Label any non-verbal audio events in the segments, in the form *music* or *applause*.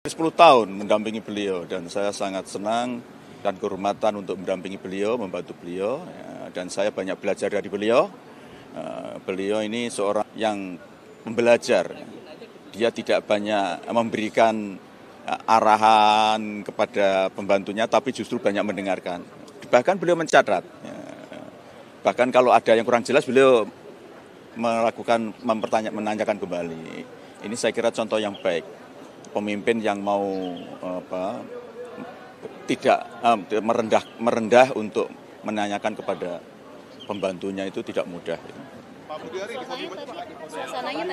10 tahun mendampingi beliau dan saya sangat senang dan kehormatan untuk mendampingi beliau, membantu beliau ya. dan saya banyak belajar dari beliau. Eh, beliau ini seorang yang membelajar. Dia tidak banyak memberikan eh, arahan kepada pembantunya tapi justru banyak mendengarkan. Bahkan beliau mencatat. Ya. Bahkan kalau ada yang kurang jelas beliau melakukan mempertanya menanyakan kembali. Ini saya kira contoh yang baik pemimpin yang mau apa, tidak eh, merendah merendah untuk menanyakan kepada pembantunya itu tidak mudah. Suasananya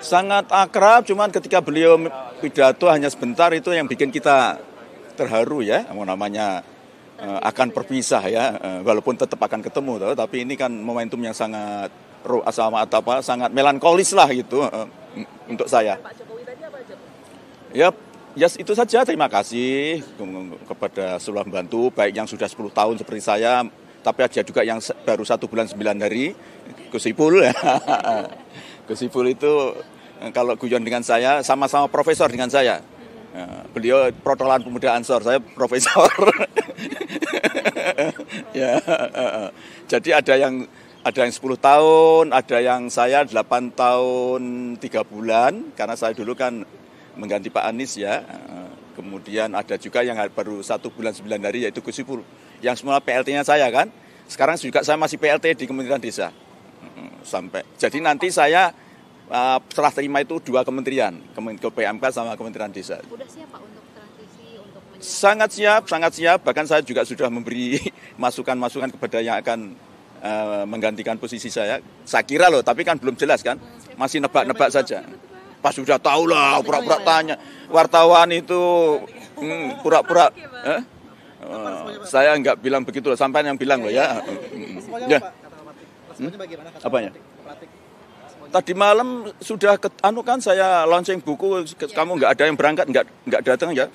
Sangat akrab, cuman ketika beliau pidato hanya sebentar itu yang bikin kita terharu ya, mau namanya eh, akan ya. berpisah ya, eh, walaupun tetap akan ketemu, tapi ini kan momentum yang sangat asal atau apa, sangat melankolis lah gitu eh, untuk saya. Ya, ya itu saja. Terima kasih kepada seluruh membantu, baik yang sudah 10 tahun seperti saya, tapi ada juga yang baru satu bulan 9 hari, Gusipul. *laughs* Gusipul itu eh, kalau guyon dengan saya, sama-sama profesor dengan saya. Eh, beliau protolan pemuda Ansor, saya profesor. *laughs* ya, eh, jadi ada yang ada yang 10 tahun, ada yang saya 8 tahun 3 bulan karena saya dulu kan mengganti Pak Anies ya. Eh, kemudian ada juga yang baru satu bulan sembilan hari yaitu Gus Ipul. Yang semula PLT-nya saya kan. Sekarang juga saya masih PLT di Kementerian Desa. Sampai. Jadi nanti saya setelah eh, terima itu dua kementerian, ke PMK sama Kementerian Desa. Sudah siap Pak untuk transisi untuk Sangat siap, sangat siap. Bahkan saya juga sudah memberi *laughs* masukan-masukan kepada yang akan eh, menggantikan posisi saya. Saya kira loh, tapi kan belum jelas kan. Hmm, masih nebak-nebak saja pas sudah tahu lah pura-pura ya? tanya wartawan itu hmm, ya? pura-pura hmm, eh? uh, saya nggak bilang begitu loh sampai yang bilang loh ya iya, iya, iya. Hmm, hmm, ya hmm? apanya tadi malam sudah ke, anu kan saya launching buku kamu nggak ada yang berangkat nggak nggak datang ya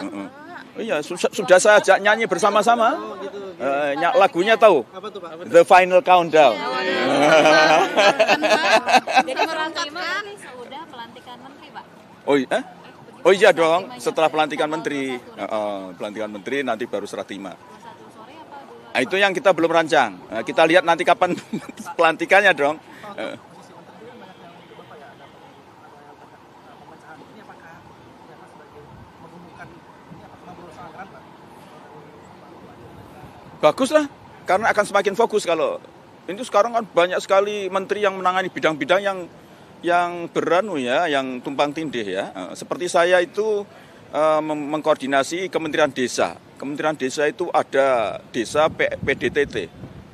Iya, su sudah saya ajak nyanyi bersama-sama. Oh, Uh, lagunya tahu? The Final Countdown. *laughs* Jadi Oh iya, eh? oh iya dong. Setelah pelantikan menteri, uh, pelantikan menteri nanti baru serah terima. Nah, itu yang kita belum rancang. Nah, kita lihat nanti kapan *laughs* pelantikannya dong. Uh. lah. karena akan semakin fokus kalau itu sekarang kan banyak sekali menteri yang menangani bidang-bidang yang yang beranu ya, yang tumpang tindih ya. Eh, seperti saya itu eh, mengkoordinasi Kementerian Desa. Kementerian Desa itu ada desa PDTT,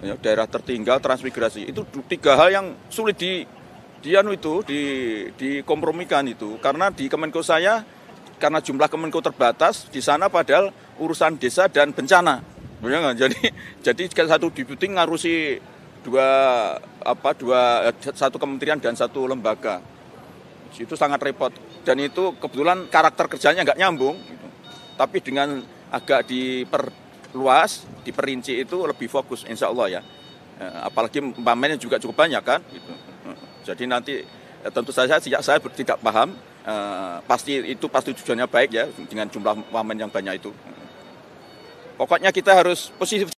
ya, daerah tertinggal transmigrasi. Itu tiga hal yang sulit di dianu itu di dikompromikan itu karena di Kemenko saya karena jumlah Kemenko terbatas di sana padahal urusan desa dan bencana. Ya nggak? jadi *laughs* jadi satu deputi ngarusi dua apa dua eh, satu kementerian dan satu lembaga itu sangat repot dan itu kebetulan karakter kerjanya nggak nyambung gitu. tapi dengan agak diperluas diperinci itu lebih fokus insya Allah ya eh, apalagi pemainnya juga cukup banyak kan gitu. jadi nanti eh, tentu saja sejak saya tidak paham pasti itu pasti tujuannya baik ya dengan jumlah pemain yang banyak itu pokoknya kita harus positif